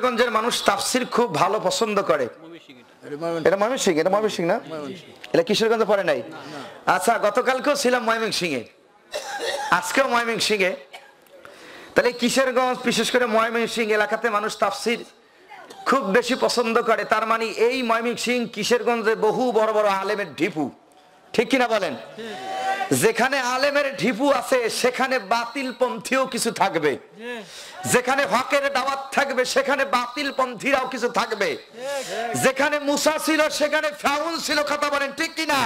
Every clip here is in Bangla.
গোপালগঞ্জের মানুষ তাফসির খুব ভালো পছন্দ করে এটা ময়মনসিং এটা ময়মনসিং না এটা কিশোরগঞ্জে পড়ে নাই আচ্ছা গতকালকেও ছিলাম ময়মনসিং এ আজকেও ময়মনসিং এ তাহলে কিশোরগঞ্জ বিশেষ করে ময়মনসিং এলাকাতে মানুষ তাফসির খুব বেশি পছন্দ করে তার মানে এই ময়মনসিং কিশোরগঞ্জে বহু বড় বড় আলেমের ঢিপু ঠিক কিনা বলেন যেখানে আলেমের ঢিপু আছে সেখানে বাতিল পন্থীও কিছু থাকবে যেখানে হকের দাওয়াত থাকবে সেখানে বাতিল পন্থীরাও কিছু থাকবে যেখানে মুসা ছিল সেখানে ফাউন ছিল কথা বলেন ঠিক কিনা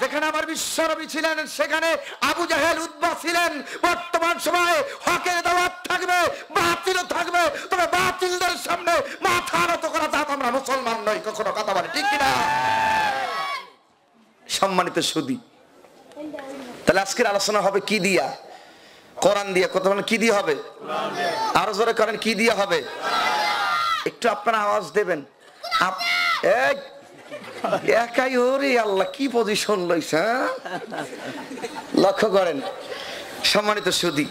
যেখানে আমার বিশ্বরবি ছিলেন সেখানে আবু জাহেল উদ্বা ছিলেন বর্তমান সময়ে হকের দাওয়াত থাকবে বাতিলও থাকবে তবে বাতিলদের সামনে মাথা নত করা তা আমরা মুসলমান নই কখনো কথা বলে ঠিক কিনা সম্মানিত সুদী তাহলে আজকের আলোচনা হবে কি দিয়া কোরআন দিয়ে কথা কি দিয়ে হবে আরো জোরে করেন কি দিয়ে হবে একটু আপনারা আওয়াজ দেবেন একাই ওরে আল্লাহ কি পজিশন লইছে হ্যাঁ? লক্ষ্য করেন সম্মানিত সুদী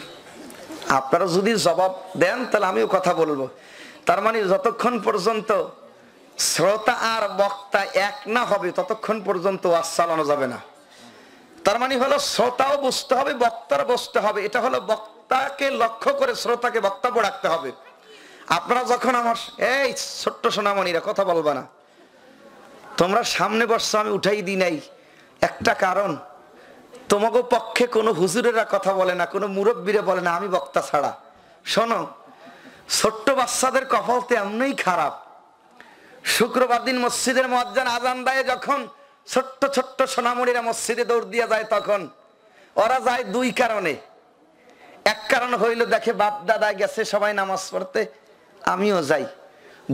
আপনারা যদি জবাব দেন তাহলে আমিও কথা বলবো তার মানে যতক্ষণ পর্যন্ত শ্রোতা আর বক্তা এক না হবে ততক্ষণ পর্যন্ত আজ চালানো যাবে না তার মানে হলো শ্রোতাও বুঝতে হবে বক্তার বসতে হবে এটা হলো বক্তাকে লক্ষ্য করে শ্রোতাকে বক্তব্য রাখতে হবে আপনারা যখন আমার এই ছোট্ট সোনামণিরা কথা বলবা না তোমরা সামনে বসছো আমি উঠাই দিই নাই একটা কারণ তোমাকে পক্ষে কোনো হুজুরেরা কথা বলে না কোনো মুরব্বীরা বলে না আমি বক্তা ছাড়া শোনো ছোট্ট বাচ্চাদের কপাল তো এমনই খারাপ শুক্রবার দিন মসজিদের মজ্জান আজান দায়ে যখন ছোট্ট ছোট্ট সোনামুড়িরা মসজিদে দৌড় দিয়ে যায় তখন ওরা যায় দুই কারণে এক কারণ হইল দেখে বাপ দাদা গেছে সবাই নামাজ পড়তে আমিও যাই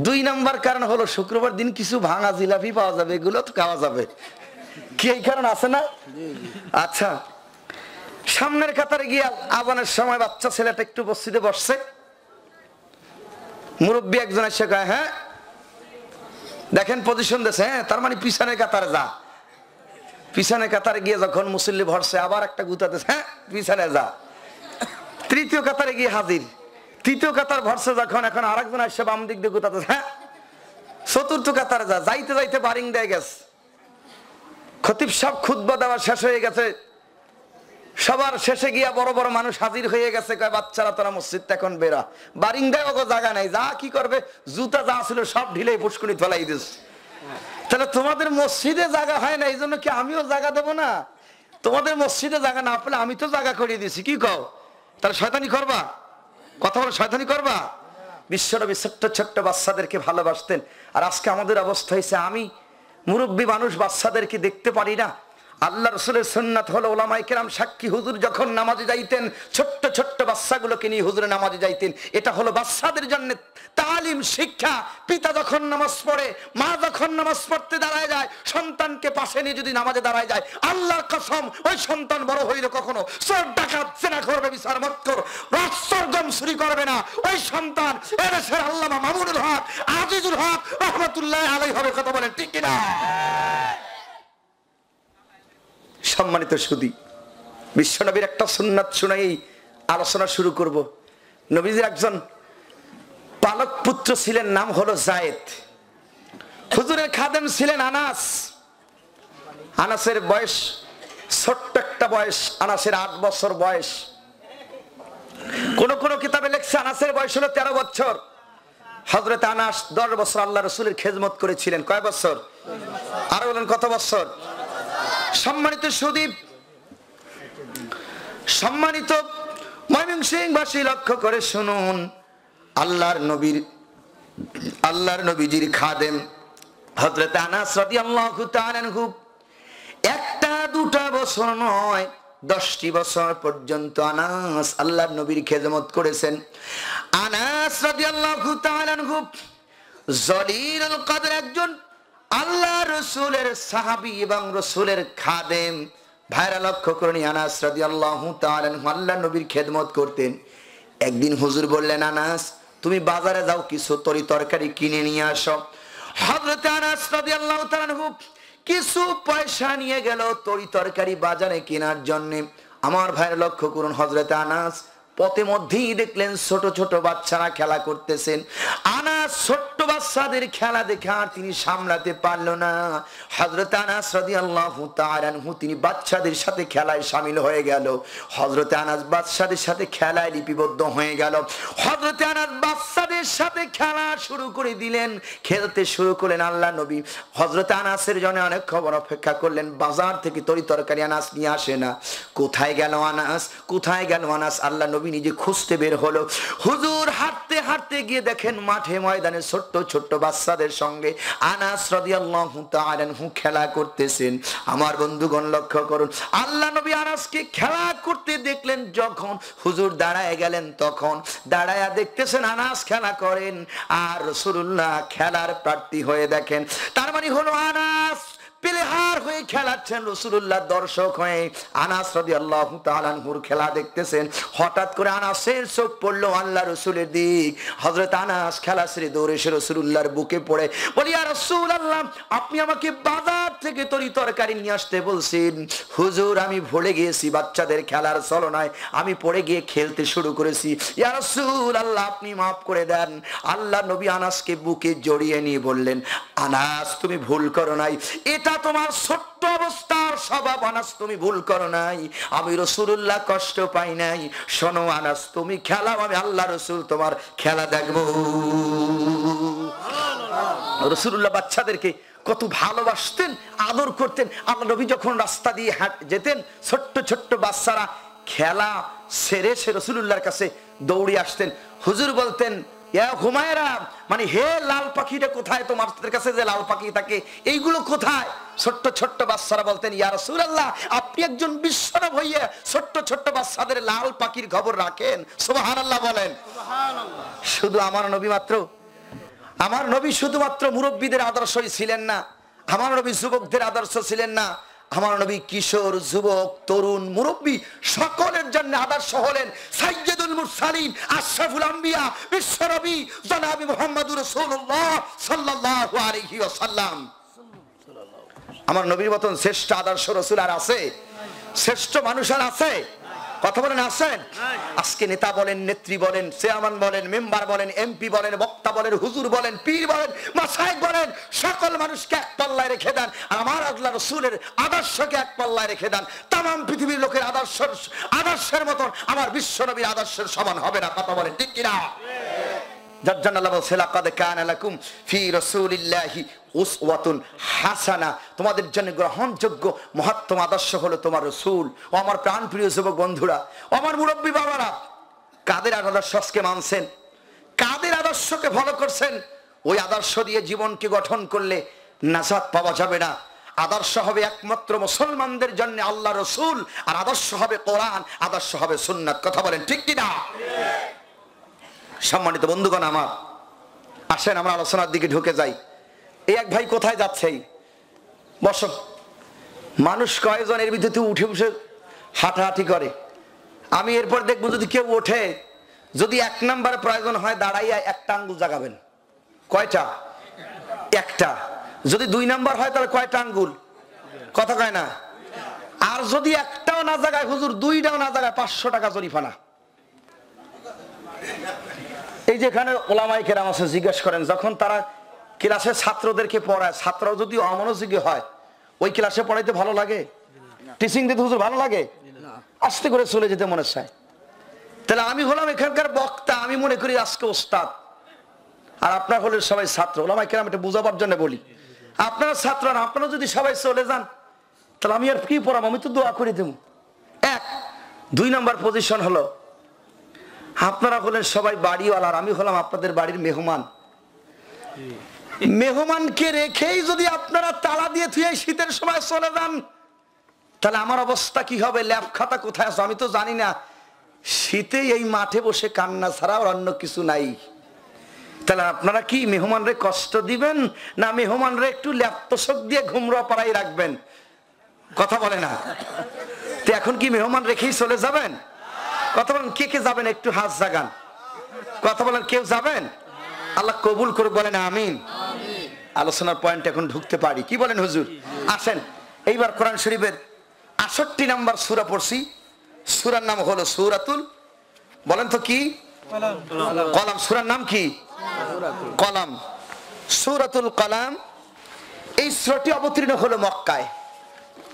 দুই নম্বর কারণ হলো শুক্রবার দিন কিছু ভাঙা জিলাপি পাওয়া যাবে এগুলো তো খাওয়া যাবে কি এই কারণ আছে না আচ্ছা সামনের কাতারে গিয়ে আবানের সময় বাচ্চা ছেলেটা একটু বস্তিতে বসছে মুরব্বী একজন এসে কয় হ্যাঁ দেখেন পজিশন দেশে হ্যাঁ তার মানে পিছনে কাতারে যা পিছনে কাতারে গিয়ে যখন মুসল্লি ভরসে আবার একটা গুতাতে হ্যাঁ পিছনে যা তৃতীয় কাতারে গিয়ে হাজির তৃতীয় কাতার ভরসে যখন এখন আরেকজন আসছে বাম দিক দিয়ে গুতাতে হ্যাঁ চতুর্থ কাতারে যা যাইতে যাইতে বারিং দেয় গেছে খতিব সব খুদ্ব দেওয়া শেষ হয়ে গেছে সবার শেষে গিয়া বড় বড় মানুষ হাজির হয়ে গেছে কয় বাচ্চারা তোরা মসজিদ এখন বেরা বারিন্দায় ওগো জায়গা নাই যা কি করবে জুতা যা ছিল সব ঢিলে পুষ্কুনি ফেলাই দিস তাহলে তোমাদের মসজিদে জায়গা হয় না এই জন্য কি আমিও জায়গা দেবো না তোমাদের মসজিদে জায়গা না পেলে আমি তো জায়গা করিয়ে দিছি কি কও তাহলে শয়তানি করবা কথা বলো শয়তানি করবা বিশ্বরবি ছোট্ট ছোট্ট বাচ্চাদেরকে ভালোবাসতেন আর আজকে আমাদের অবস্থা হয়েছে আমি মুরব্বী মানুষ বাচ্চাদেরকে দেখতে পারি না আল্লাহ রসুলের সুন্নাত হলো ওলামাই কেরাম সাক্ষী হুজুর যখন নামাজে যাইতেন ছোট্ট ছোট্ট বাচ্চাগুলোকে নিয়ে হুজুরে নামাজে যাইতেন এটা হলো বাচ্চাদের জন্য তালিম শিক্ষা পিতা যখন নামাজ পড়ে মা যখন নামাজ পড়তে দাঁড়ায় যায় সন্তানকে পাশে নিয়ে যদি নামাজে দাঁড়ায় যায় আল্লাহ কসম ওই সন্তান বড় হইল কখনো চোর ডাকাত চেনা করবে বিচার মক্কর রক্তর্গম শুরু করবে না ওই সন্তান এদেশের আল্লামা মামুনুল হক আজিজুল হক রহমতুল্লাহ আলাই হবে কথা বলেন ঠিক কিনা সম্মানিত সুদী বিশ্বনবীর একটা সুন্নাত শুনেই আলোচনা শুরু করব নবীজির একজন পালক পুত্র ছিলেন নাম হলো জায়েদ হুজুরের খাদেম ছিলেন আনাস আনাসের বয়স ছোট্ট একটা বয়স আনাসের আট বছর বয়স কোন কোন কিতাবে লেখছে আনাসের বয়স হলো তেরো বছর হজরত আনাস দশ বছর আল্লাহ রসুলের খেজমত করেছিলেন কয় বছর আরো বলেন কত বছর সম্মানিত সুদীপ সম্মানিত বাসী লক্ষ্য করে শুনুন আল্লাহর নবীর আল্লাহর নবীজির খাদেম হজরত আনাস তাআলা একটা দুটা বছর নয় দশটি বছর পর্যন্ত আনাস আল্লাহর নবীর খেদমত করেছেন আনাস রাদিয়াল্লাহু তাআলা জলিল কদর একজন আল্লাহ রসুলের সাহাবি এবং রসুলের খাদেম ভাইরা লক্ষ্য করুন আনাস রাজি আল্লাহ আল্লাহ নবীর খেদমত করতেন একদিন হুজুর বললেন আনাস তুমি বাজারে যাও কিছু তরি তরকারি কিনে নিয়ে আসো হজরত আনাস রাজি আল্লাহ কিছু পয়সা নিয়ে গেল তরি তরকারি বাজারে কেনার জন্যে আমার ভাইয়ের লক্ষ্য করুন হজরত আনাস পথে মধ্যেই দেখলেন ছোট ছোট বাচ্চারা খেলা করতেছেন আনা ছোট্ট বাচ্চাদের খেলা দেখে আর তিনি সামলাতে পারল না হজরত আনাস রাজি আল্লাহ তারানহু তিনি বাচ্চাদের সাথে খেলায় সামিল হয়ে গেল হজরত আনাস বাচ্চাদের সাথে খেলায় লিপিবদ্ধ হয়ে গেল হজরত আনাস বাচ্চাদের সাথে খেলা শুরু করে দিলেন খেলতে শুরু করলেন আল্লাহ নবী হজরত আনাসের জন্য অনেক খবর অপেক্ষা করলেন বাজার থেকে তরি তরকারি আনাস নিয়ে আসে না কোথায় গেল আনাস কোথায় গেল আনাস আল্লাহ নবী নবী নিজে খুঁজতে বের হলো হুজুর হাঁটতে হাঁটতে গিয়ে দেখেন মাঠে ময়দানে ছোট্ট ছোট্ট বাচ্চাদের সঙ্গে আনাস রাদিয়াল্লাহু খেলা করতেছেন আমার বন্ধুগণ লক্ষ্য করুন আল্লাহ নবী আনাসকে খেলা করতে দেখলেন যখন হুজুর দাঁড়ায় গেলেন তখন দাঁড়ায়া দেখতেছেন আনাস খেলা করেন আর রাসূলুল্লাহ খেলার প্রার্থী হয়ে দেখেন তার মানে হলো আনাস প্লেহার হয়ে খেলাচ্ছেন রসুল্লাহ দর্শক হয়ে আনাস রদি আল্লাহ তালানহুর খেলা দেখতেছেন হঠাৎ করে আনাসের চোখ পড়লো আল্লাহ রসুলের দিক হজরত আনাস খেলা সেরে দৌড়ে এসে রসুল্লাহর বুকে পড়ে বলি আর রসুল আল্লাহ আপনি আমাকে বাজার থেকে তরি তরকারি নিয়ে আসতে বলছেন হুজুর আমি ভুলে গিয়েছি বাচ্চাদের খেলার চলনায় আমি পড়ে গিয়ে খেলতে শুরু করেছি ইয়া রসুল আল্লাহ আপনি মাফ করে দেন আল্লাহ নবী আনাসকে বুকে জড়িয়ে নিয়ে বললেন আনাস তুমি ভুল করো নাই এটা এটা তোমার ছোট্ট অবস্থার স্বভাব আনাস তুমি ভুল করো নাই আমি রসুল্লাহ কষ্ট পাই নাই শোনো আনাস তুমি খেলাও আমি আল্লাহ রসুল তোমার খেলা দেখবো রসুল্লাহ বাচ্চাদেরকে কত ভালোবাসতেন আদর করতেন আল্লাহ রবি যখন রাস্তা দিয়ে হাঁট যেতেন ছোট্ট ছোট্ট বাচ্চারা খেলা সেরে সে রসুল্লাহর কাছে দৌড়ে আসতেন হুজুর বলতেন মানে হে লাল পাখিটা কোথায় তোমার কাছে যে লাল পাখি থাকে এইগুলো কোথায় ছোট্ট ছোট্ট বাচ্চারা বলতেন ইয়ার আল্লাহ আপনি একজন বিশ্বরব হইয়া ছোট্ট ছোট্ট বাচ্চাদের লাল পাখির খবর রাখেন সোহান আল্লাহ বলেন শুধু আমার নবী মাত্র আমার নবী শুধুমাত্র মুরব্বীদের আদর্শই ছিলেন না আমার নবী যুবকদের আদর্শ ছিলেন না আমার নবী কিশোর যুবক তরুণ মুরব্বী সকলের জন্য আদর্শ হলেন সাইয়েদুল মুরসালিন আশরাফুল আম্বিয়া বিশ্বনবী জনাবি মোহাম্মদ রাসূলুল্লাহ সাল্লাল্লাহু আলাইহি ওয়াসাল্লাম আমার নবীর মতন শ্রেষ্ঠ আদর্শ রসুল আর আছে শ্রেষ্ঠ মানুষ আর আছে কথা বলেন আসেন আজকে নেতা বলেন নেত্রী বলেন চেয়ারম্যান বলেন মেম্বার বলেন এমপি বলেন বক্তা বলেন হুজুর বলেন পীর বলেন মাসাহেব বলেন সকল মানুষকে এক পাল্লায় রেখে দেন আমার আদলা রসুলের আদর্শকে এক পাল্লায় রেখে দেন তাম পৃথিবীর লোকের আদর্শ আদর্শের মতন আমার বিশ্বনবীর আদর্শের সমান হবে না কথা বলেন ঠিক কিনা যার জন্য বলছে লাকাদ কানা লাকুম ফি রাসূলিল্লাহি উস হাসানা তোমাদের জন্য গ্রহণযোগ্য মহাত্ম আদর্শ হলো তোমার রসুল ও আমার প্রাণপ্রিয় যুবক বন্ধুরা আমার মুরব্বী বাবারা কাদের আদর্শকে মানছেন কাদের আদর্শকে ফলো করছেন ওই আদর্শ দিয়ে জীবনকে গঠন করলে নাজাদ পাওয়া যাবে না আদর্শ হবে একমাত্র মুসলমানদের জন্য আল্লাহ রসুল আর আদর্শ হবে কোরআন আদর্শ হবে সুন্নাত কথা বলেন ঠিক কিনা সম্মানিত বন্ধুগণ আমার আসেন আমরা আলোচনার দিকে ঢুকে যাই এই এক ভাই কোথায় যাচ্ছে বস মানুষ কয়েকজন এর ভিতরে উঠে উঠে হাঁটাহাঁটি করে আমি এরপর দেখবো যদি কেউ ওঠে যদি এক নাম্বার প্রয়োজন হয় দাঁড়াইয়া একটা আঙ্গুল জাগাবেন কয়টা একটা যদি দুই নাম্বার হয় তাহলে কয়টা আঙ্গুল কথা কয় না আর যদি একটাও না জাগায় হুজুর দুইটাও না জাগায় পাঁচশো টাকা জরিফানা এই যেখানে ওলামাই কেরাম আছে জিজ্ঞেস করেন যখন তারা ক্লাসের ছাত্রদেরকে পড়ায় ছাত্র যদি অমনোযোগী হয় ওই ক্লাসে পড়াইতে ভালো লাগে টিচিং দিতে হুজুর ভালো লাগে আস্তে করে চলে যেতে মনে চায় তাহলে আমি হলাম এখানকার বক্তা আমি মনে করি আজকে ওস্তাদ আর আপনার হলেন সবাই ছাত্র হলাম কেন এটা বোঝাবার জন্য বলি আপনারা ছাত্র না আপনারা যদি সবাই চলে যান তাহলে আমি আর কি পড়াবো আমি তো দোয়া করে দেব এক দুই নম্বর পজিশন হলো আপনারা হলেন সবাই বাড়িওয়ালার আমি হলাম আপনাদের বাড়ির মেহমান মেহমানকে রেখেই যদি আপনারা তালা দিয়ে থুয়ে শীতের সময় চলে যান তাহলে আমার অবস্থা কি হবে ল্যাপ খাতা কোথায় আছে আমি তো জানি না শীতে এই মাঠে বসে কান্না ছাড়া আর অন্য কিছু নাই তাহলে আপনারা কি মেহমানরে কষ্ট দিবেন না মেহমানরে একটু ল্যাপ তোষক দিয়ে ঘুমরা পাড়াই রাখবেন কথা বলে না তো এখন কি মেহমান রেখেই চলে যাবেন কথা বলেন কে কে যাবেন একটু হাত জাগান কথা বলেন কেউ যাবেন আল্লাহ কবুল করে বলেন আমিন আলোচনার পয়েন্ট এখন ঢুকতে পারি কি বলেন হুজুর আসেন এইবার কোরআন শরীফের আষট্টি নাম্বার সুরা পড়ছি সুরার নাম হলো সুরাতুল বলেন তো কি কলাম সুরার নাম কি কলাম সুরাতুল কলাম এই সুরাটি অবতীর্ণ হলো মক্কায়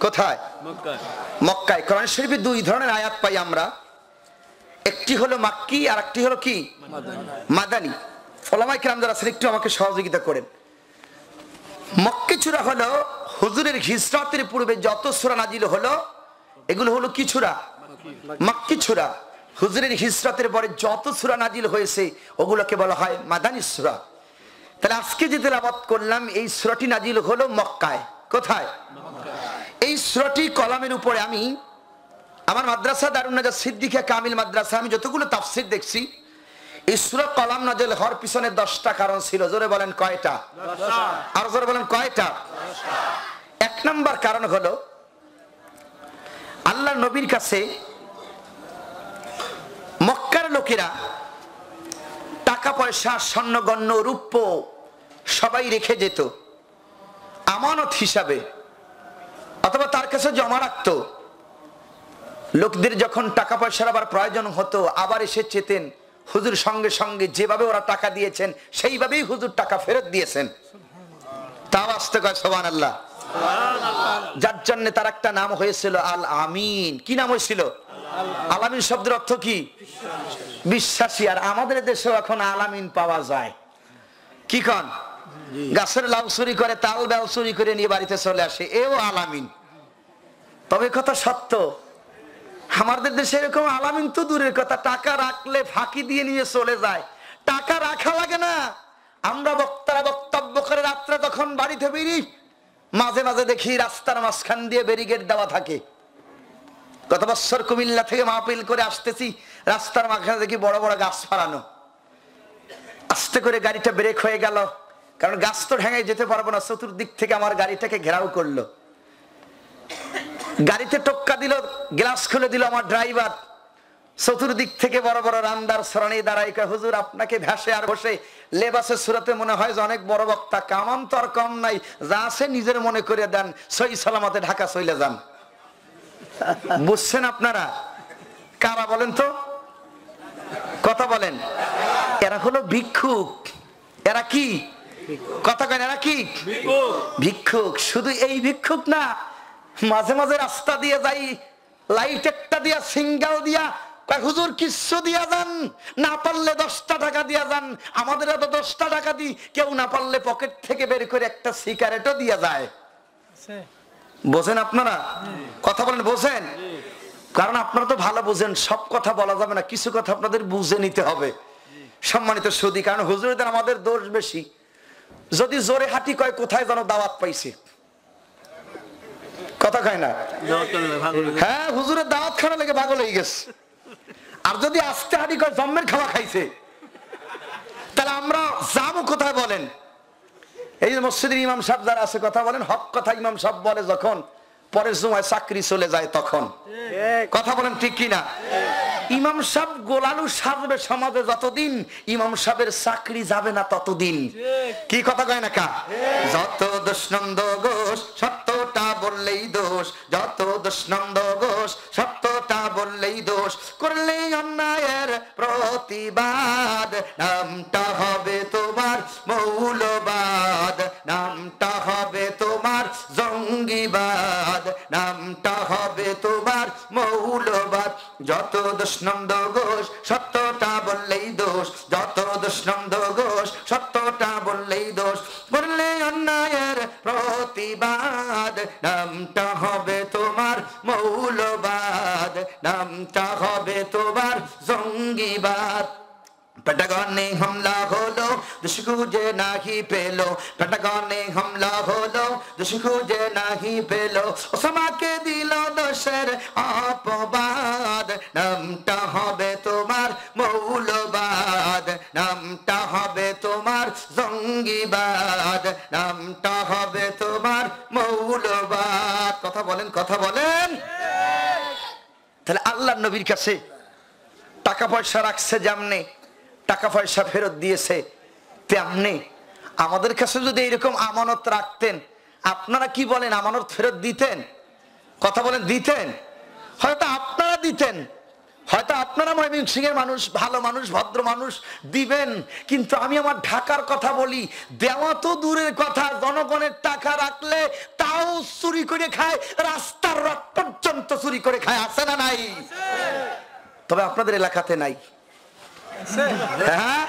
কোথায় মক্কায় কোরআন শরীফে দুই ধরনের আয়াত পাই আমরা একটি হলো মাক্কি আর একটি হলো কি মাদানী ফলামাই কেরাম যারা আছেন একটু আমাকে সহযোগিতা করেন মক্কি চূড়া হলো হুজুরের হিজরাতের পূর্বে যত সুরা নাজিল হলো এগুলো হলো কি ছুরা হুজুরের হিজরাতের পরে যত সুরা নাজিল হয়েছে ওগুলোকে বলা হয় মাদানী সুরা তাহলে আজকে যে তেলাবাত করলাম এই সুরাটি নাজিল হলো মক্কায় কোথায় এই সুরাটি কলামের উপরে আমি আমার মাদ্রাসা দারুন সিদ্দিকা কামিল মাদ্রাসা আমি যতগুলো তাফসির দেখছি ইসরো কলাম নাজেল হওয়ার পিছনে দশটা কারণ ছিল জোরে বলেন কয়টা আর জোরে বলেন কয়টা এক নম্বর কারণ হলো আল্লাহ নবীর কাছে মক্কার লোকেরা টাকা পয়সা স্বর্ণগণ্য রূপ্য সবাই রেখে যেত আমানত হিসাবে অথবা তার কাছে জমা রাখত লোকদের যখন টাকা পয়সার আবার প্রয়োজন হতো আবার এসে চেতেন হুজুর সঙ্গে সঙ্গে যেভাবে ওরা টাকা দিয়েছেন সেইভাবেই হুজুর টাকা ফেরত দিয়েছেন তাও আসতে কয় সোহান আল্লাহ যার জন্য তার একটা নাম হয়েছিল আল আমিন কি নাম হয়েছিল আলামিন শব্দের অর্থ কি বিশ্বাসী আর আমাদের দেশেও এখন আলামিন পাওয়া যায় কি কন গাছের লাউ চুরি করে তাল বেল চুরি করে নিয়ে বাড়িতে চলে আসে এও আলামিন তবে কথা সত্য আমাদের দেশে এরকম আলামিন তো দূরের কথা টাকা রাখলে ফাঁকি দিয়ে নিয়ে চলে যায় টাকা রাখা লাগে না আমরা বক্তারা বক্তব্য করে রাত্রে তখন বাড়িতে বেরি মাঝে মাঝে দেখি রাস্তার মাঝখান দিয়ে ব্যারিগেড দেওয়া থাকে গত বছর কুমিল্লা থেকে মাহপিল করে আসতেছি রাস্তার মাঝখানে দেখি বড় বড় গাছ ফারানো আস্তে করে গাড়িটা ব্রেক হয়ে গেল কারণ গাছ তো ঢেঙায় যেতে পারবো না চতুর্দিক থেকে আমার গাড়িটাকে ঘেরাও করলো গাড়িতে টক্কা দিল গ্লাস খুলে দিল আমার ড্রাইভার চতুর্দিক থেকে বড় বড় রান্দার সরণি দাঁড়াই হুজুর আপনাকে ভ্যাসে আর বসে লেবাসের সুরাতে মনে হয় যে অনেক বড় বক্তা কামান তো আর কম নাই যা আছে নিজের মনে করে দেন সই সালামাতে ঢাকা চলে যান বুঝছেন আপনারা কারা বলেন তো কথা বলেন এরা হলো ভিক্ষুক এরা কি কথা কেন এরা কি ভিক্ষুক শুধু এই ভিক্ষুক না মাঝে মাঝে রাস্তা দিয়ে যাই লাইট একটা দিয়া সিঙ্গাল দিয়া হুজুর কিচ্ছু দিয়া যান না পারলে দশটা টাকা দিয়া যান আমাদের এত দশটা টাকা দিই কেউ না পারলে পকেট থেকে বের করে একটা সিগারেটও দিয়া যায় বোঝেন আপনারা কথা বলেন বোঝেন কারণ আপনারা তো ভালো বোঝেন সব কথা বলা যাবে না কিছু কথা আপনাদের বুঝে নিতে হবে সম্মানিত সৌদি কারণ হুজুরদের আমাদের দোষ বেশি যদি জোরে হাঁটি কয় কোথায় যেন দাওয়াত পাইছে কথা খায় না হ্যাঁ হুজুরের দাওয়াত খানা লেগে ভাগ লেগে গেছে আর যদি আস্তে হাঁড়ি করে জম্মের খাওয়া খাইছে তাহলে আমরা যাবো কোথায় বলেন এই মসজিদের ইমাম সাহেব যারা আছে কথা বলেন হক কথা ইমাম সাহেব বলে যখন পরের সময় চাকরি চলে যায় তখন কথা বলেন ঠিক কিনা ইমাম সাহেব গোলালু সাজবে সমাজে যতদিন ইমাম সাহেবের চাকরি যাবে না ততদিন কি কথা কয় না কা যত দুষ্ণন্দ ঘোষ গোষ করলেই দোষ যত দোষ নন্দ ঘোষ সত্যটা বললেই দোষ করলেই অন্যায়ের প্রতিবাদ নামটা হবে তোমার মৌলবাদ নামটা হবে তোমার জঙ্গিবাদ নামটা হবে তোমার মৌলবাদ যত দোষ নন্দ ঘোষ সত্যটা বললেই দোষ যত দোষ নন্দ ঘোষ নামটা হবে তোমার মওলবাদ নামটা হবে তোমার জঙ্গিবাদ প্যাটাগোন নি হামলা দুষ খুঁজে নাহি পেলো পেটাগনে হামলা হলো দুষ খুঁজে নাহি পেল ওসামাকে দিল দোষের অপবাদ নামটা হবে তোমার মৌলবাদ নামটা হবে তোমার জঙ্গিবাদ নামটা হবে তোমার মৌলবাদ কথা বলেন কথা বলেন তাহলে আল্লাহ নবীর কাছে টাকা পয়সা রাখছে যেমনে টাকা পয়সা ফেরত দিয়েছে তেমনি আমাদের কাছে যদি এরকম আমানত রাখতেন আপনারা কি বলেন আমানত ফেরত দিতেন কথা বলেন দিতেন হয়তো আপনারা দিতেন হয়তো আপনারা ময়মিন সিং এর মানুষ ভালো মানুষ ভদ্র মানুষ দিবেন কিন্তু আমি আমার ঢাকার কথা বলি দেওয়া তো দূরের কথা জনগণের টাকা রাখলে তাও চুরি করে খায় রাস্তার রথ পর্যন্ত চুরি করে খায় আসে না নাই তবে আপনাদের এলাকাতে নাই হ্যাঁ?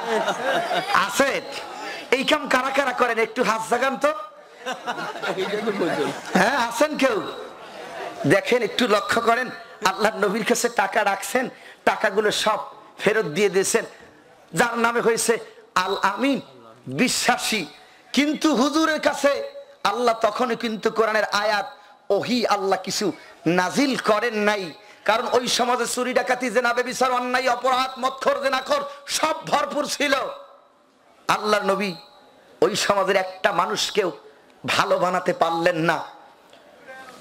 আছে কারা কারা করেন একটু জাগান তো হ্যাঁ আছেন কেউ দেখেন একটু লক্ষ্য করেন আল্লাহ নবীর কাছে টাকা রাখছেন টাকাগুলো সব ফেরত দিয়ে দিয়েছেন যার নামে হয়েছে আল আমিন বিশ্বাসী কিন্তু হুজুরের কাছে আল্লাহ তখনও কিন্তু কোরআনের আয়াত ওহি আল্লাহ কিছু নাজিল করেন নাই কারণ ওই সমাজে চুরি ডাকাতি যে না বেবিচার অন্যায় অপরাধ মৎখর না সব ভরপুর ছিল আল্লাহ নবী ওই সমাজের একটা মানুষকেও ভালো বানাতে পারলেন না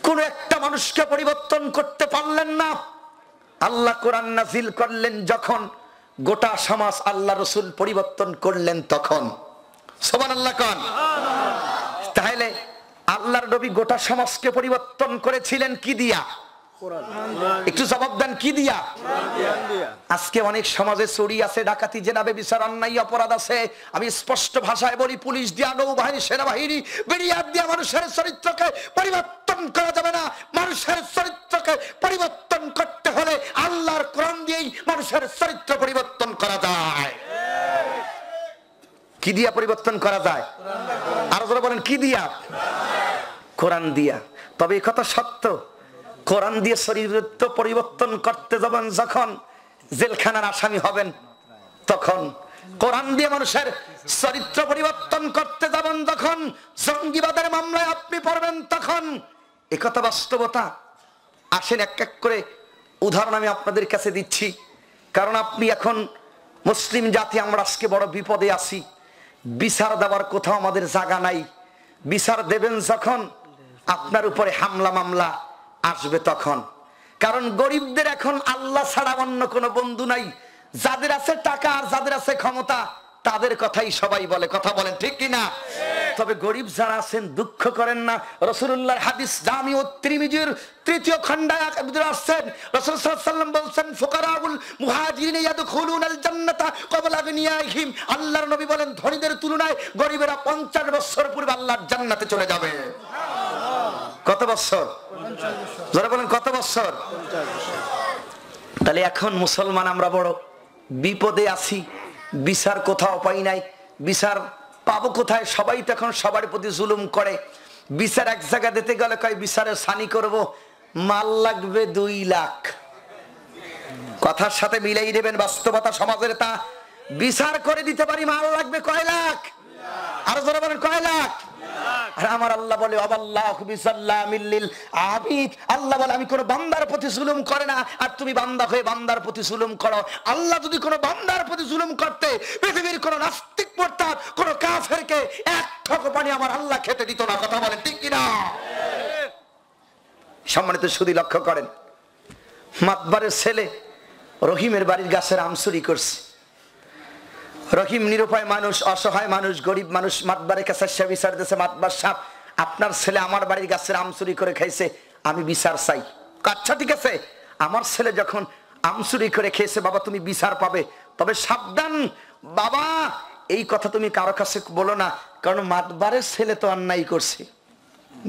কোন একটা মানুষকে পরিবর্তন করতে পারলেন না আল্লাহ কোরআন নাজিল করলেন যখন গোটা সমাজ আল্লাহ রসুল পরিবর্তন করলেন তখন সোমান আল্লাহ কন তাহলে আল্লাহর নবী গোটা সমাজকে পরিবর্তন করেছিলেন কি দিয়া একটু জবাব দেন কি দিয়া আজকে অনেক সমাজে চুরি আছে ডাকাতি জেনাবে বিচার অন্যায় অপরাধ আছে আমি স্পষ্ট ভাষায় বলি পুলিশ দিয়া নৌবাহিনী সেনাবাহিনী বেরিয়ার দিয়া মানুষের চরিত্রকে পরিবর্তন করা যাবে না মানুষের চরিত্রকে পরিবর্তন করতে হলে আল্লাহর কোরআন দিয়েই মানুষের চরিত্র পরিবর্তন করা যায় কি দিয়া পরিবর্তন করা যায় আরো যারা বলেন কি দিয়া কোরআন দিয়া তবে এ কথা সত্য কোরআন দিয়ে শরীরের তো পরিবর্তন করতে যাবেন যখন জেলখানার আসামি হবেন তখন কোরআন দিয়ে মানুষের চরিত্র পরিবর্তন করতে যাবেন যখন জঙ্গিবাদের মামলায় আপনি পড়বেন তখন একথা বাস্তবতা আসেন এক এক করে উদাহরণ আমি আপনাদের কাছে দিচ্ছি কারণ আপনি এখন মুসলিম জাতি আমরা আজকে বড় বিপদে আছি বিচার দেওয়ার কোথাও আমাদের জায়গা নাই বিচার দেবেন যখন আপনার উপরে হামলা মামলা আসবে তখন কারণ গরিবদের এখন আল্লাহ ছাড়া অন্য কোনো বন্ধু নাই যাদের আছে টাকা আর যাদের আছে ক্ষমতা তাদের কথাই সবাই বলে কথা বলেন ঠিক কিনা তবে গরিব যারা আছেন দুঃখ করেন না রসুল্লাহ হাদিস দামি ও ত্রিমিজির তৃতীয় খন্ডায় আসছেন রসুল সাল্লাম বলছেন ফোকারাউল মুহাজিরিন আল জান্নাতা আগনিয়াহিম আল্লাহর নবী বলেন ধনীদের তুলনায় গরিবেরা পঞ্চাশ বছর পূর্বে আল্লাহর জান্নাতে চলে যাবে কত বছর যারা বলেন কত বছর তাহলে এখন মুসলমান আমরা বড় বিপদে আছি বিচার কোথাও পাই নাই বিচার পাবো কোথায় সবাই তো এখন সবার প্রতি জুলুম করে বিচার এক জায়গা দিতে গেলে কয় বিচারে সানি করব মাল লাগবে দুই লাখ কথার সাথে মিলাই দেবেন বাস্তবতা সমাজের তা বিচার করে দিতে পারি মাল লাগবে কয় লাখ আরো যারা বলেন কয় লাখ আর আমার আল্লাহ বলে আল্লাহ বলে আমি কোনো বান্দার প্রতি জুলুম করে না আর তুমি বান্দা হয়ে বান্দার প্রতি জুলুম করো আল্লাহ যদি কোনো বান্দার প্রতি জুলুম করতে পৃথিবীর কোনো নাস্তিক পড়তাম কোনো কাফেরকে এক ঠক পানি আমার আল্লাহ খেতে দিত না কথা বলে ঠিক কিনা সম্মানিত সুদি লক্ষ্য করেন মাতবারের ছেলে রহিমের বাড়ির গাছের আম চুরি করছে রহিম নিরুপায় মানুষ অসহায় মানুষ গরিব মানুষ মাতবারের কাছে সে বিচার দিয়েছে মাতবার সাপ আপনার ছেলে আমার বাড়ির গাছের আম চুরি করে খাইছে আমি বিচার চাই আচ্ছা ঠিক আছে আমার ছেলে যখন আম চুরি করে খেয়েছে বাবা তুমি বিচার পাবে তবে সাবধান বাবা এই কথা তুমি কারো কাছে বলো না কারণ মাতবারের ছেলে তো অন্যায় করছে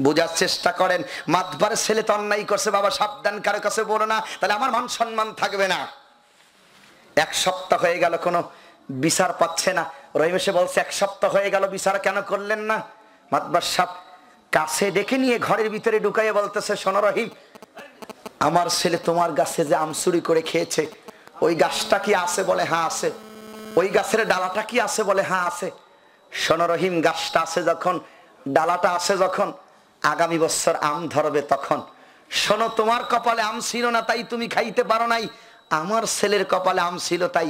বোঝার চেষ্টা করেন মাতবারের ছেলে তো অন্যায় করছে বাবা সাবধান কারো কাছে বলো না তাহলে আমার মান সম্মান থাকবে না এক সপ্তাহ হয়ে গেল কোনো বিচার পাচ্ছে না রহিম এসে বলছে এক সপ্তাহ হয়ে গেল বিচার কেন করলেন না মাতবার সাপ কাছে ডেকে নিয়ে ঘরের ভিতরে ঢুকাইয়ে বলতেছে সোনা রহিম আমার ছেলে তোমার গাছে যে আম চুরি করে খেয়েছে ওই গাছটা কি আছে বলে হ্যাঁ আছে ওই গাছের ডালাটা কি আছে বলে হ্যাঁ আছে রহিম গাছটা আছে যখন ডালাটা আছে যখন আগামী বছর আম ধরবে তখন শোনো তোমার কপালে আম ছিল না তাই তুমি খাইতে পারো নাই আমার ছেলের কপালে আম ছিল তাই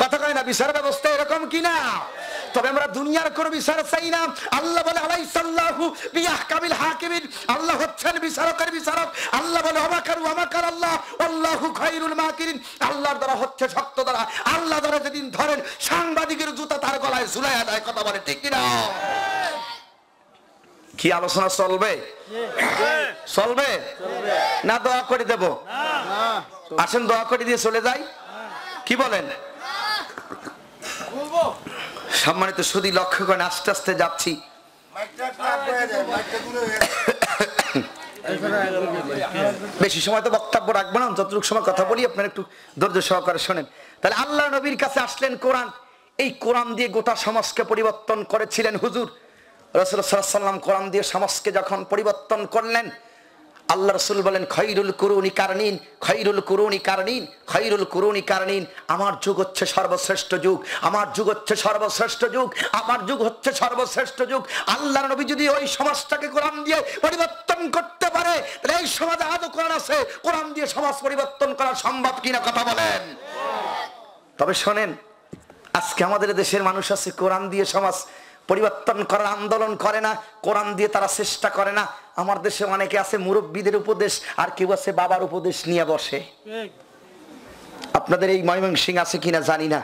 কথা কয় না বিচার ব্যবস্থা এরকম কিনা তবে আমরা দুনিয়ার কোন বিচার চাই না আল্লাহ বলে আল্লাহ হচ্ছেন বিচারকের বিচারক আল্লাহ বলে আল্লাহর দ্বারা হচ্ছে শক্ত দ্বারা আল্লাহ দ্বারা যেদিন ধরেন সাংবাদিকের জুতা তার গলায় ঝুলাইয়া দেয় কথা বলে ঠিক কিনা কি আলোচনা চলবে চলবে না দোয়া করে দেব আসেন দোয়া করে দিয়ে চলে যাই কি বলেন সম্মানিত সুদী লক্ষ্য করে আস্তে আস্তে যাচ্ছি বেশি সময় তো বক্তব্য রাখবো না যতটুকু সময় কথা বলি আপনার একটু ধৈর্য সহকারে শোনেন তাহলে আল্লাহ নবীর কাছে আসলেন কোরআন এই কোরআন দিয়ে গোটা সমাজকে পরিবর্তন করেছিলেন হুজুর রসুল সাল্লাম কোরআন দিয়ে সমাজকে যখন পরিবর্তন করলেন আল্লাহ রসুল বলেন খৈরুল কুরুনি কারণীন খৈরুল কুরুনি কারণীন খৈরুল কুরুনি কারণীন আমার যুগ হচ্ছে সর্বশ্রেষ্ঠ যুগ আমার যুগ হচ্ছে সর্বশ্রেষ্ঠ যুগ আমার যুগ হচ্ছে সর্বশ্রেষ্ঠ যুগ আল্লাহ নবী যদি ওই সমাজটাকে কোরআন দিয়ে পরিবর্তন করতে পারে তাহলে এই সমাজে আদৌ কোরআন আছে কোরআন দিয়ে সমাজ পরিবর্তন করা সম্ভব কিনা কথা বলেন হ্যাঁ। তবে শোনেন আজকে আমাদের দেশের মানুষ আছে কোরআন দিয়ে সমাজ পরিবর্তন করার আন্দোলন করে না কোরআন দিয়ে তারা চেষ্টা করে না আমার দেশে অনেকে আছে মুরব্বীদের উপদেশ আর কেউ আছে বাবার উপদেশ নিয়ে বসে আপনাদের এই ময়মনসিং আছে কিনা জানি না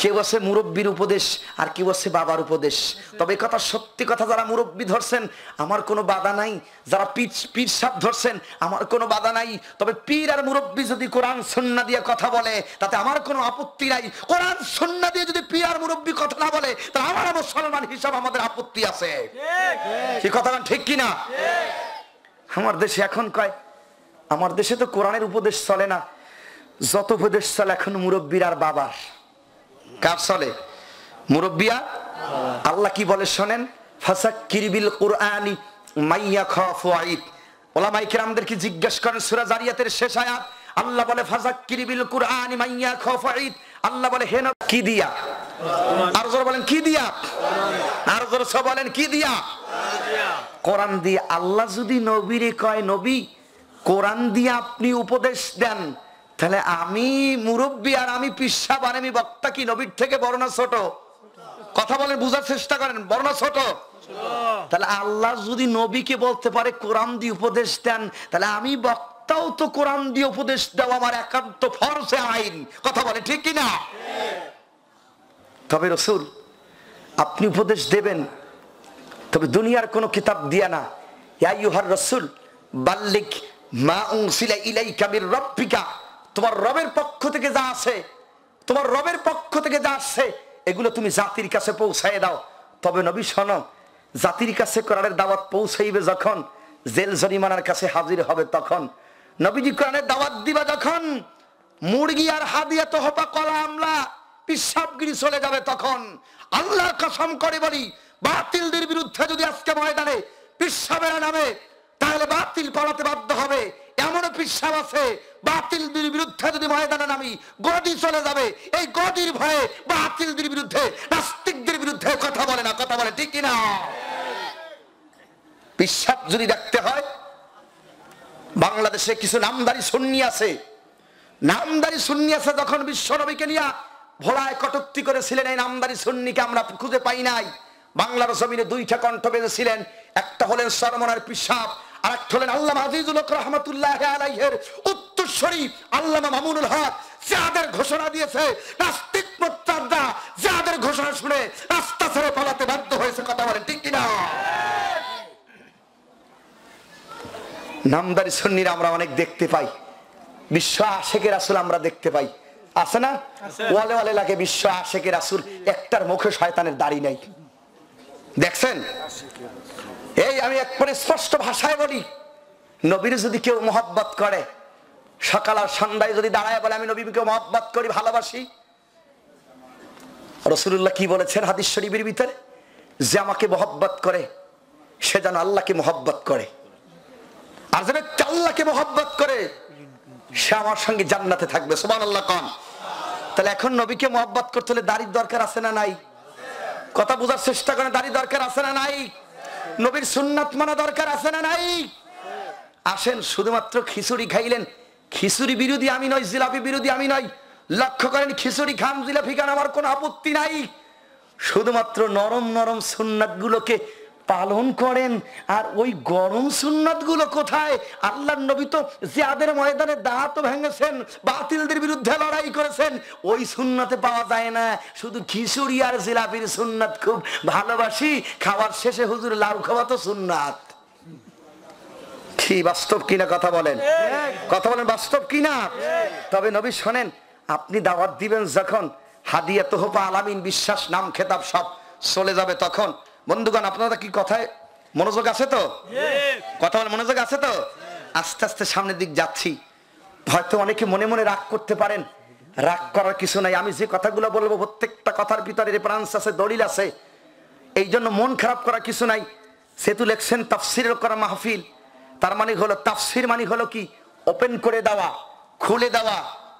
কেউ বসে মুরব্বীর উপদেশ আর কেউ বসে বাবার উপদেশ তবে কথা সত্যি কথা যারা মুরব্বী ধরছেন আমার কোনো বাধা নাই যারা পীর পীর সাপ ধরছেন আমার কোনো বাধা নাই তবে পীর আর মুরব্বী যদি কোরআন সন্না দিয়ে কথা বলে তাতে আমার কোনো আপত্তি নাই কোরআন সন্না দিয়ে যদি পীর আর মুরব্বী কথা না বলে তাহলে আমার মুসলমান হিসাব আমাদের আপত্তি আছে কি কথাটা ঠিক কিনা আমার দেশে এখন কয় আমার দেশে তো কোরআনের উপদেশ চলে না যত উপদেশ চলে এখন মুরব্বীর আর বাবার কার চলে মুরব্বিয়া আল্লাহ কি বলে শোনেন ফাসাক্কিরিবিল কুরআনি মাইয়া খাফু আইব ওলামাই কিরামদেরকে জিজ্ঞেস করেন সূরা জারিয়াতের শেষ আয়াত আল্লাহ বলে ফাজাক্কিরিবিল কুরআনি মাইয়া খাফু আইব আল্লাহ বলে হেন কি দিয়া আর জোর বলেন কি দিয়া আর জোর সব বলেন কি দিয়া কোরআন দিয়ে আল্লাহ যদি নবীরে কয় নবী কোরআন দিয়ে আপনি উপদেশ দেন তাহলে আমি মুরব্বী আর আমি পিসাব আর আমি বক্তা কি নবীর থেকে বর্ণা না ছোট কথা বলেন বুঝার চেষ্টা করেন বর্ণা না ছোট তাহলে আল্লাহ যদি নবীকে বলতে পারে কোরআন দিয়ে উপদেশ দেন তাহলে আমি বক্তাও তো কোরআন দিয়ে উপদেশ দেওয়া আমার একান্ত ফরজে আইন কথা বলে ঠিক কিনা তবে রসুল আপনি উপদেশ দেবেন তবে দুনিয়ার কোনো কিতাব দিয়া না ইয়া ইউহার রসুল বাল্লিক মা উংসিলা ইলাইকা মির রব্বিকা তোমার রবের পক্ষ থেকে যা আছে তোমার রবের পক্ষ থেকে যা আসছে এগুলো তুমি জাতির কাছে পৌঁছায় দাও তবে নবী শোন জাতির কাছে কোরআনের দাওয়াত পৌঁছাইবে যখন জেল জরিমানার কাছে হাজির হবে তখন নবীজি কোরআনের দাওয়াত দিবা যখন মুরগি আর হাদিয়া তো হপা কলা আমলা পিসাবগিরি চলে যাবে তখন আল্লাহ কসম করে বলি বাতিলদের বিরুদ্ধে যদি আজকে ময়দানে পিসাবেরা নামে তাহলে বাতিল পালাতে বাধ্য হবে এমনও পিসাব আছে বাতিলদের বিরুদ্ধে যদি ময়দানে নামি গদি চলে যাবে এই গদির ভয়ে বাতিলদের বিরুদ্ধে নাস্তিকদের বিরুদ্ধে কথা বলে না কথা বলে ঠিক না পিসাব যদি দেখতে হয় বাংলাদেশে কিছু নামদারি সুন্নি আছে নামদারি সুন্নি আছে যখন বিশ্বনবীকে নিয়ে ভোলায় কটুক্তি করেছিলেন এই নামদারি সুন্নিকে আমরা খুঁজে পাই নাই বাংলার জমিনে দুইটা কণ্ঠ বেঁধেছিলেন একটা হলেন সরমনার পিসাব আল্লামা মামুনুল হক যাদের ঘোষণা দিয়েছে নাস্তিক যাদের ঘোষণা শুনে রাস্তা ছেড়ে পালাতে বাধ্য হয়েছে কথা ঠিক কিনা নামদারি সন্নিরা আমরা অনেক দেখতে পাই বিশ্ব আশেকের আসলে আমরা দেখতে পাই আছে না ওয়ালে ওয়ালে লাগে বিশ্ব আশেকের আসুর একটার মুখে শয়তানের দাড়ি নাই দেখছেন এই আমি একবারে স্পষ্ট ভাষায় বলি নবীর যদি কেউ মহব্বত করে সকাল আর সন্ধ্যায় যদি দাঁড়ায় বলে আমি নবীকে মহব্বত করি ভালোবাসি রসুল্লাহ কি বলেছেন হাদিস শরীফের ভিতরে যে আমাকে মহব্বত করে সে যেন আল্লাহকে মহব্বত করে আর যেন আল্লাহকে মহব্বত করে সে আমার সঙ্গে জান্নাতে থাকবে সুবান আল্লাহ কন তাহলে এখন নবীকে মহব্বত করতে হলে দাড়ির দরকার আছে না নাই কথা বোঝার চেষ্টা করে দাড়ির দরকার আছে না নাই নবীর সুন্নাত মানা দরকার আছে না নাই আসেন শুধুমাত্র খিচুড়ি খাইলেন খিচুড়ি বিরোধী আমি নয় জিলাপি বিরোধী আমি নয় লক্ষ্য করেন খিচুড়ি খাম জিলাপি খান আমার কোনো আপত্তি নাই শুধুমাত্র নরম নরম সুন্নাত গুলোকে পালন করেন আর ওই গরম গুলো কোথায় আল্লাহ নবী তো জিয়াদের ময়দানে দাঁত ভেঙেছেন বাতিলদের বিরুদ্ধে লড়াই করেছেন ওই সুন্নতে পাওয়া যায় না শুধু খিচুড়ি আর জিলাপির সুন্নাত খুব ভালোবাসি খাওয়ার শেষে হুজুর লাউ খাওয়া তো সুন্নাত কি বাস্তব কিনা কথা বলেন কথা বলেন বাস্তব কিনা তবে নবী শোনেন আপনি দাওয়াত দিবেন যখন হাদিয়া তোহপা আলামিন বিশ্বাস নাম খেতাব সব চলে যাবে তখন বন্ধুগণ আপনারা কি কথায় মনোযোগ আছে তো কথা বলে মনোযোগ আছে তো আস্তে আস্তে সামনের দিক যাচ্ছি হয়তো অনেকে মনে মনে রাগ করতে পারেন রাগ করার কিছু নাই আমি যে কথাগুলো বলবো প্রত্যেকটা কথার ভিতরে রেফারেন্স আছে দলিল আছে এই জন্য মন খারাপ করা কিছু নাই সেতু লেখছেন তাফসির করা মাহফিল তার মানে হলো তাফসির মানে হলো কি ওপেন করে দেওয়া খুলে দেওয়া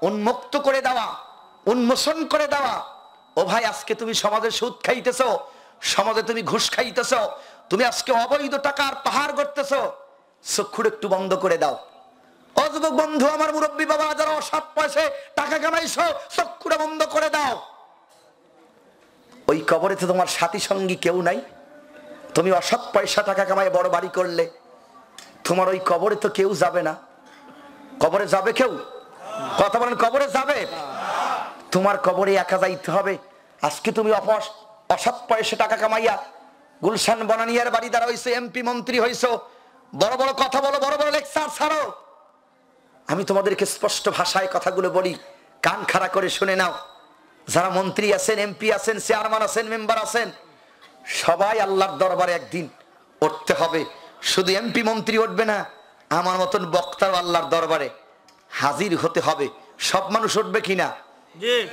উন্মুক্ত করে দেওয়া উন্মোচন করে দেওয়া ও ভাই আজকে তুমি সমাজে সুদ খাইতেছো সমাজে তুমি ঘুষ খাইতেছ তুমি আজকে অবৈধ টাকার পাহাড় করতেছ চক্ষুর একটু বন্ধ করে দাও অযুবক বন্ধু আমার মুরব্বী বাবা যারা অসৎ পয়সে টাকা কামাইছ চক্ষুটা বন্ধ করে দাও ওই কবরে তো তোমার সাথী সঙ্গী কেউ নাই তুমি অসৎ পয়সা টাকা কামায় বড় বাড়ি করলে তোমার ওই কবরে তো কেউ যাবে না কবরে যাবে কেউ কথা বলেন কবরে যাবে তোমার কবরে একা যাইতে হবে আজকে তুমি অপস অসৎ পয়সে টাকা কামাইয়া গুলশান বনানিয়ার বাড়ি দ্বারা হইছো এমপি মন্ত্রী হইছো বড় বড় কথা বলো বড় বড় লেকচার ছাড়ো আমি তোমাদেরকে স্পষ্ট ভাষায় কথাগুলো বলি কান খাড়া করে শুনে নাও যারা মন্ত্রী আছেন এমপি আছেন চেয়ারম্যান আছেন মেম্বার আছেন সবাই আল্লাহর দরবারে একদিন উঠতে হবে শুধু এমপি মন্ত্রী উঠবে না আমার মতন বক্তার আল্লাহর দরবারে হাজির হতে হবে সব মানুষ উঠবে কিনা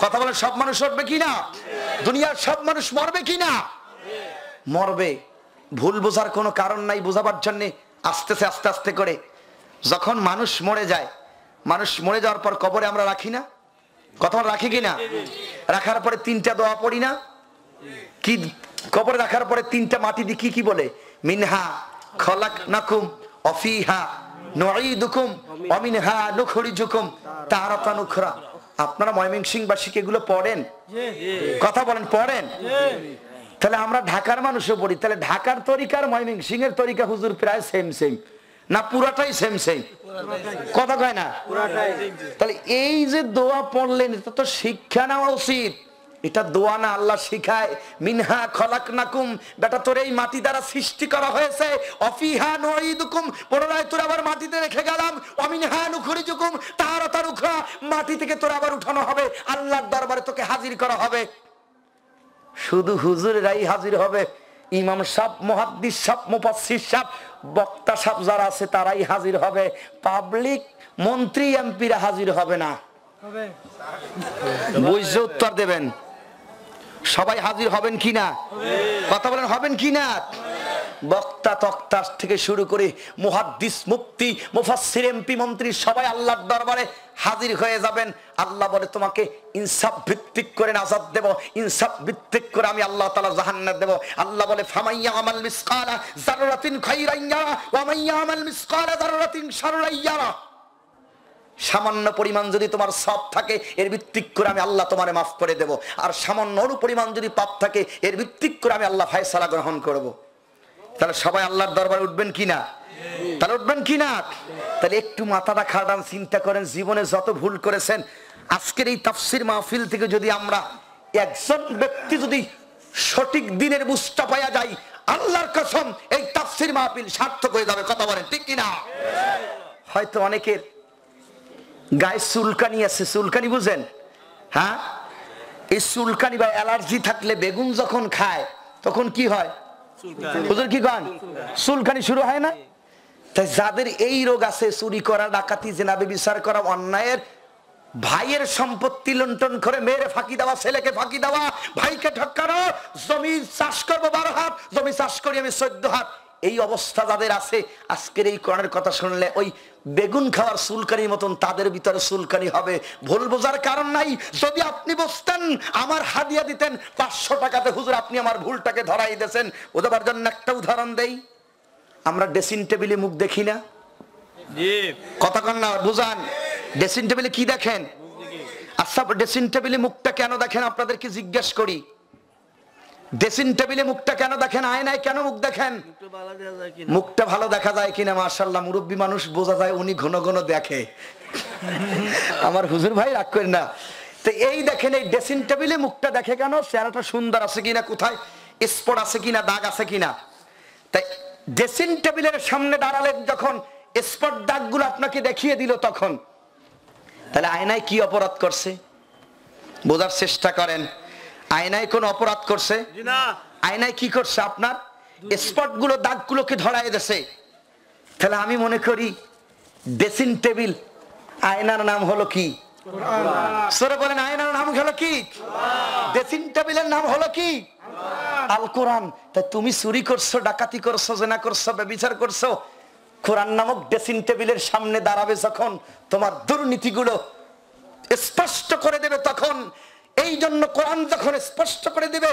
কথা বলে সব মানুষ উঠবে কিনা দুনিয়ার সব মানুষ মরবে কিনা মরবে ভুল বোঝার কোনো কারণ নাই বোঝাবার জন্যে আস্তে আস্তে আস্তে করে যখন মানুষ মরে যায় মানুষ মরে যাওয়ার পর কবরে আমরা রাখি না কথা রাখি কিনা রাখার পরে তিনটা দোয়া পড়ি না কি কবরে রাখার পরে তিনটা মাটি দিয়ে কি কি বলে মিনহা খলাক নাকুম অফিহা নঈদুকুম অমিনহা নুখরি জুকুম তারাতা নুখরা আপনারা ময়মনসিংহবাসীকে এগুলো পড়েন কথা বলেন পড়েন তাহলে আমরা ঢাকার মানুষও পড়ি তাহলে ঢাকার তরিকা তরিকার ময়মনসিং এর তরিকা হুজুর প্রায় সেম সেম না পুরাটাই সেম সেম কথা কয় না তাহলে এই যে দোয়া পড়লেন এটা তো শিক্ষা নেওয়া উচিত এটা দোয়া না আল্লাহ শিখায় মিনহা খলাক নাকুম বেটা তোর এই মাটি দ্বারা সৃষ্টি করা হয়েছে অফিহা নুকুম পুনরায় তোর আবার মাটিতে রেখে গেলাম অমিনহা নুখুরি জুকুম তার তার উখরা মাটি থেকে তোর আবার উঠানো হবে আল্লাহর দরবারে তোকে হাজির করা হবে শুধু হুজুরেরাই হাজির হবে ইমাম সাহ মহাদ্দিস সাহ মুফাসির সাহ বক্তা সাহ যারা আছে তারাই হাজির হবে পাবলিক মন্ত্রী এমপিরা হাজির হবে না বুঝে উত্তর দেবেন সবাই হাজির হবেন কি না কথা বলেন হবেন কি না বক্তা তক্তার থেকে শুরু করে মুহাদ্দিস মুক্তি মুফাসির এমপি মন্ত্রী সবাই আল্লাহর দরবারে হাজির হয়ে যাবেন আল্লাহ বলে তোমাকে ইনসাফ ভিত্তিক করে নাজাদ দেব ইনসাফ ভিত্তিক করে আমি আল্লাহ তালা জাহান্নার দেব আল্লাহ বলে ফামাইয়া আমাল মিসকালা জারুরাতিন খাইরাইয়া ওয়া মাইয়া আমাল মিসকালা জারুরাতিন শাররাইয়া সামান্য পরিমাণ যদি তোমার সব থাকে এর ভিত্তিক করে আমি আল্লাহ তোমারে মাফ করে দেব আর সামান্য পরিমাণ যদি পাপ থাকে এর ভিত্তিক করে আমি আল্লাহ ফায়সালা গ্রহণ করব। তাহলে সবাই আল্লাহর দরবারে উঠবেন কি না তাহলে উঠবেন কি না তাহলে একটু মাথাটা খাটান চিন্তা করেন জীবনে যত ভুল করেছেন আজকের এই তাফসির মাহফিল থেকে যদি আমরা একজন ব্যক্তি যদি সঠিক দিনের বুঝটা পাওয়া যায় আল্লাহর কসম এই তাফসির মাহফিল সার্থক হয়ে যাবে কথা বলেন ঠিক কিনা হয়তো অনেকের গায়ে সুলকানি আছে সুলকানি বুঝেন হ্যাঁ এই সুলকানি বা অ্যালার্জি থাকলে বেগুন যখন খায় তখন কি হয় হুজুর কি কন চুলকানি শুরু হয় না তাই যাদের এই রোগ আছে চুরি করা ডাকাতি জেনাবে বিচার করা অন্যায়ের ভাইয়ের সম্পত্তি লুণ্ঠন করে মেয়ের ফাঁকি দেওয়া ছেলেকে ফাঁকি দেওয়া ভাইকে ঠক্কানো জমি চাষ করবো বারো হাত জমি চাষ করি আমি চোদ্দ হাত এই অবস্থা যাদের আছে আজকের এই কোরআনের কথা শুনলে ওই বেগুন খাওয়ার সুলকানির মতন তাদের ভিতরে সুলকানি হবে ভুল বোঝার কারণ নাই যদি আপনি বসতেন আমার হাদিয়া দিতেন পাঁচশো টাকাতে হুজুর আপনি আমার ভুলটাকে ধরাই দিয়েছেন ওদের জন্য একটা উদাহরণ দেই আমরা ড্রেসিং টেবিলে মুখ দেখি না কথা কন না বুঝান ড্রেসিং টেবিলে কি দেখেন আচ্ছা ড্রেসিং টেবিলে মুখটা কেন দেখেন আপনাদেরকে জিজ্ঞেস করি ড্রেসিং টেবিলে মুখটা কেন দেখেন আয়নায় কেন মুখ দেখেন মুখটা ভালো দেখা যায় কিনা মার্শাল্লাহ মুরব্বী মানুষ বোঝা যায় উনি ঘন ঘন দেখে আমার হুজুর ভাই রাগ করেন না তো এই দেখেন এই ড্রেসিং টেবিলে মুখটা দেখে কেন চেহারাটা সুন্দর আছে কিনা কোথায় স্পট আছে কিনা দাগ আছে কিনা তাই ড্রেসিং টেবিলের সামনে দাঁড়ালেন যখন স্পট দাগগুলো আপনাকে দেখিয়ে দিল তখন তাহলে আয়নায় কি অপরাধ করছে বোঝার চেষ্টা করেন আয়নায় কোন অপরাধ করছে আয়নায় কি করছে আপনার স্পট গুলো দাগগুলোকে ধরায় দেশে তাহলে আমি মনে করি ড্রেসিং টেবিল আয়নার নাম হলো কি সরে বলেন আয়নার নাম হলো কি ড্রেসিং টেবিলের নাম হলো কি আল কোরআন তা তুমি চুরি করছো ডাকাতি করছো জেনা করছো ব্যবিচার করছো কোরআন নামক ড্রেসিং টেবিলের সামনে দাঁড়াবে যখন তোমার দুর্নীতিগুলো স্পষ্ট করে দেবে তখন এই জন্য কোরআন যখন স্পষ্ট করে দিবে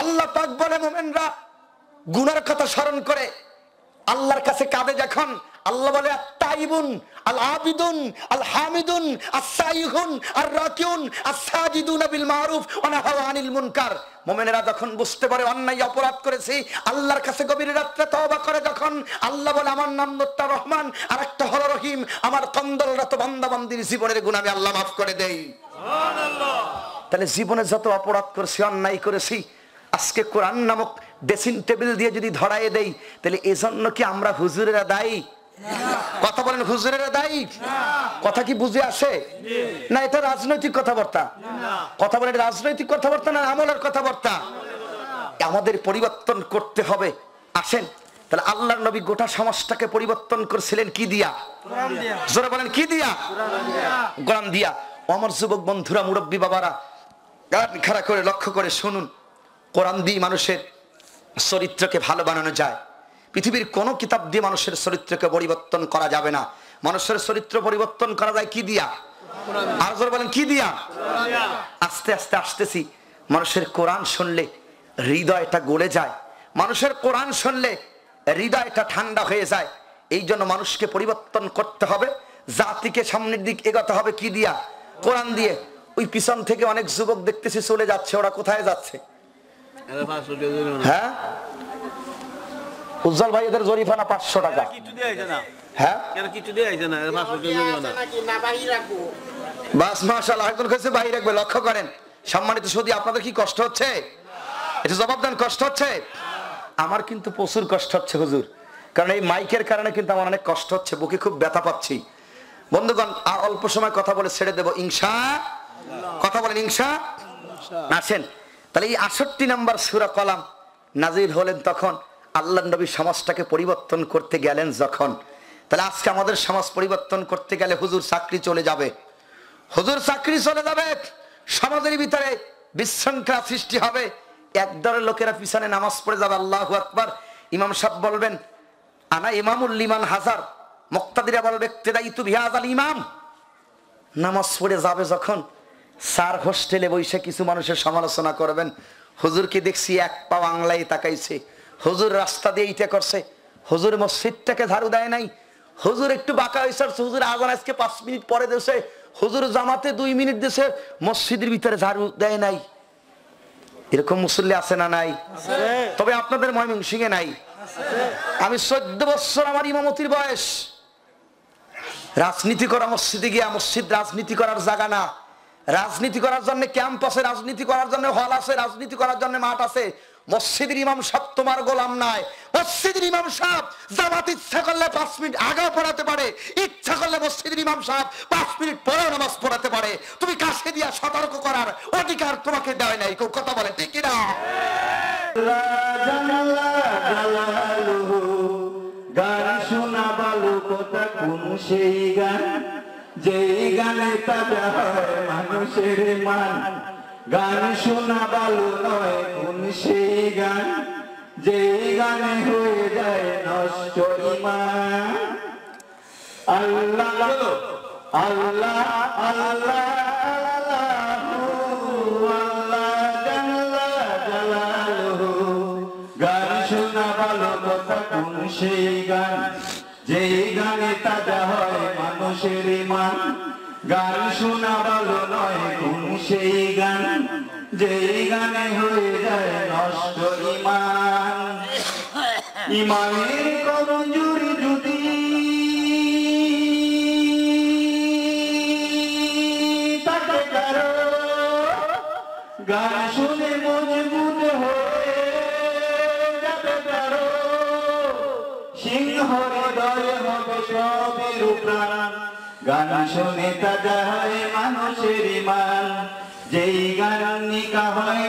আল্লাহ পাক বলে মোমেনরা গুনার কথা স্মরণ করে আল্লাহর কাছে কাঁদে যখন আল্লাহ বলে তাইবুন আল আবিদুন আল হামিদুন আসাইহুন আর রাকিউন আসাজিদুন আবিল মারুফ ওয়ানাহাউ আনিল মুনকার মোমেনেরা যখন বুঝতে পারে অন্যায় অপরাধ করেছি আল্লাহর কাছে গভীর রাত্রে তওবা করে যখন আল্লাহ বলে আমার নাম মুত্তা রহমান আর একটা হলো রহিম আমার কন্দলরত বান্দাবান্দির জীবনের গুনাহ আমি আল্লাহ মাফ করে দেই সুবহানাল্লাহ তাহলে জীবনে যত অপরাধ করেছি অন্যায় করেছি আজকে কোরআন নামক ড্রেসিং টেবিল দিয়ে যদি ধরাই দেই তাহলে এজন্য কি আমরা হুজুরেরা দায়ী কথা বলেন হুজুরেরা দায়ী কথা কি বুঝে আসে না এটা রাজনৈতিক কথাবার্তা কথা বলেন রাজনৈতিক কথাবার্তা না আমলের কথাবার্তা আমাদের পরিবর্তন করতে হবে আসেন তাহলে আল্লাহর নবী গোটা সমাজটাকে পরিবর্তন করছিলেন কি দিয়া জোরে বলেন কি দিয়া গোরান দিয়া আমার যুবক বন্ধুরা মুরব্বী বাবারা গান খাড়া করে লক্ষ্য করে শুনুন কোরআন দিয়ে মানুষের চরিত্রকে ভালো বানানো যায় পৃথিবীর কোনো কিতাব দিয়ে মানুষের চরিত্রকে পরিবর্তন করা যাবে না মানুষের চরিত্র পরিবর্তন করা যায় কি দিয়া আর বলেন কি দিয়া আস্তে আস্তে আসতেছি মানুষের কোরআন শুনলে হৃদয়টা গলে যায় মানুষের কোরআন শুনলে হৃদয়টা ঠান্ডা হয়ে যায় এই জন্য মানুষকে পরিবর্তন করতে হবে জাতিকে সামনের দিক এগোতে হবে কি দিয়া কোরআন দিয়ে ওই পিছন থেকে অনেক যুবক দেখতেছি চলে যাচ্ছে ওরা কোথায় যাচ্ছে হ্যাঁ উজ্জ্বল ভাই এদের জরিফানা পাঁচশো টাকা হ্যাঁ? কষ্ট হচ্ছে আমার কিন্তু প্রচুর কষ্ট হচ্ছে হুজুর কারণ এই মাইকের কারণে কিন্তু আমার অনেক কষ্ট হচ্ছে বুকে খুব ব্যথা পাচ্ছি বন্ধুগণ আর অল্প সময় কথা বলে ছেড়ে দেবো ইনশা কথা বলেন ইংসা আছেন তাহলে এই আষট্টি নাম্বার সুরা কলাম নাজির হলেন তখন আল্লাহ নবী সমাজটাকে পরিবর্তন করতে গেলেন যখন তাহলে আজকে আমাদের সমাজ পরিবর্তন করতে গেলে হুজুর চাকরি চলে যাবে হুজুর চাকরি চলে যাবে সমাজের ভিতরে বিশৃঙ্খলা সৃষ্টি হবে একদলের লোকেরা পিছনে নামাজ পড়ে যাবে আল্লাহ আকবার ইমাম সাহেব বলবেন আনা ইমামুল ইমান হাজার মুক্তাদিরা বলবে তেদাই তু ভিয়াজ ইমাম নামাজ পড়ে যাবে যখন স্যার হোস্টেলে বসে কিছু মানুষের সমালোচনা করবেন হুজুরকে দেখছি এক পা বাংলায় তাকাইছে হুজুর রাস্তা দিয়ে এইটা করছে হুজুর মসজিদটাকে ঝাড়ু দেয় নাই হুজুর একটু বাঁকা হয়েছে হুজুর আগুন আজকে পাঁচ মিনিট পরে দেশে হুজুর জামাতে দুই মিনিট দেশে মসজিদের ভিতরে ঝাড়ু দেয় নাই এরকম মুসল্লি আছে না নাই তবে আপনাদের ময়মনসিং এ নাই আমি চোদ্দ বছর আমার ইমামতির বয়স রাজনীতি করা মসজিদে গিয়া মসজিদ রাজনীতি করার জায়গা না রাজনীতি করার জন্য ক্যাম্প আছে রাজনীতি করার জন্য হল আছে রাজনীতি করার জন্য মাঠ আছে মসজিদের ইমাম সাহেব তোমার গোলাম নাই মসজিদের ইমাম সাহ জামাত ইচ্ছা করলে পাঁচ মিনিট আগা পড়াতে পারে ইচ্ছা করলে মসজিদের ইমাম সাহ পাঁচ মিনিট পরেও নামাজ পড়াতে পারে তুমি কাছে দিয়া সতর্ক করার অধিকার তোমাকে দেয় নাই কেউ কথা বলে ঠিক না গান শোনা বালু কথা কোন সেই গান যেই গানে তাজা হয় মানুষের মান গান শোনা ভালো নয় কোন সেই গান যেই গানে হয়ে যায় নষ্ট ইমান আল্লাহ আল্লাহ আল্লাহ সেই গান যেই গানে তাজা হয় মানুষের মান গান শোনা ভালো নয় কোন সেই গান যে গানে হয়ে যায় নষ্ট ইমান ইমানের কমজুরি যদি গান শুনে মজবুত হয়ে সিংহ হৃদয় হবে সবের প্রাণ গান শুনে তাজা হয় মানুষের ইমান যেই গান নিকা হয়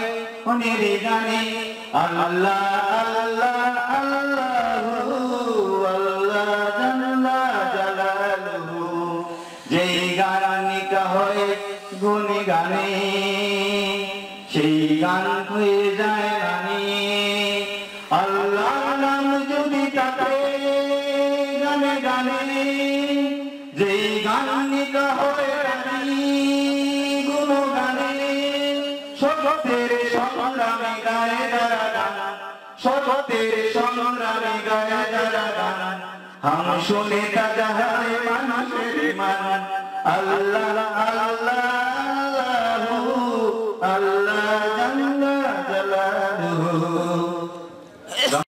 অনেরে গানে আল্লাহ আল্লাহ আল্লাহ আল্লাহ আল্লাহ